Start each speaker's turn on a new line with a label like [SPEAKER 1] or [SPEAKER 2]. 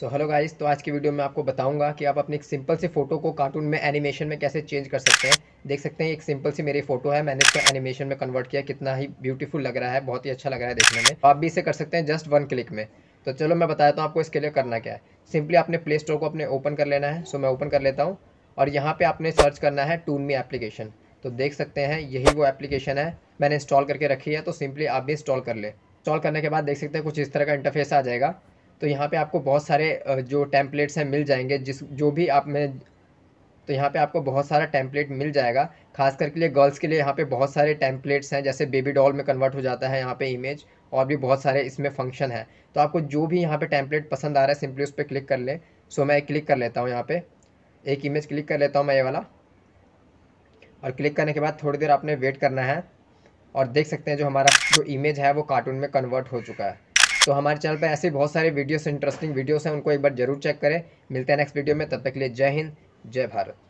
[SPEAKER 1] so hello guys तो आज की वीडियो में आपको बताऊंगा कि आप अपनी एक सिंपल सी फोटो को कार्टून में एनिमेशन में कैसे चेंज कर सकते हैं देख सकते हैं एक सिंपल सी मेरी फोटो है मैंने इसको एनिमेशन में कन्वर्ट किया कितना ही ब्यूटीफुल लग रहा है बहुत ही अच्छा लग रहा है देखने में आप भी इसे कर सकते हैं जस्ट वन क्लिक में तो चलो मैं बताता हूँ तो आपको इसके लिए करना क्या है सिंपली आपने प्ले स्टोर को अपने ओपन कर लेना है सो मैं ओपन कर लेता हूँ और यहाँ पर आपने सर्च करना है टून मी एप्लीकेशन तो देख सकते हैं यही वो एप्लीकेशन है मैंने इंस्टॉल करके रखी है तो सिंपली आप भी इंस्टॉल कर ले इंस्टॉल करने के बाद देख सकते हैं कुछ इस तरह का इंटरफेस आ जाएगा तो यहाँ पे आपको बहुत सारे जो टैंपलेट्स हैं मिल जाएंगे जिस जो भी आप में तो यहाँ पे आपको बहुत सारा टैंपलेट मिल जाएगा खास करके लिए गर्ल्स के लिए यहाँ पे बहुत सारे टैंपलेट्स हैं जैसे बेबी डॉल में कन्वर्ट हो जाता है यहाँ पे इमेज और भी बहुत सारे इसमें फंक्शन है तो आपको जो भी यहाँ पे टैंपलेट पसंद आ रहा है सिंपली उस पर क्लिक कर ले सो मैं क्लिक कर लेता हूँ यहाँ पे एक इमेज क्लिक कर लेता हूँ मैं ये वाला और क्लिक करने के बाद थोड़ी देर आपने वेट करना है और देख सकते हैं जो हमारा जो इमेज है वो कार्टून में कन्वर्ट हो चुका है तो हमारे चैनल पर ऐसे बहुत सारे वीडियोस इंटरेस्टिंग वीडियोस हैं उनको एक बार जरूर चेक करें मिलते हैं नेक्स्ट वीडियो में तब तक के लिए जय हिंद जय भारत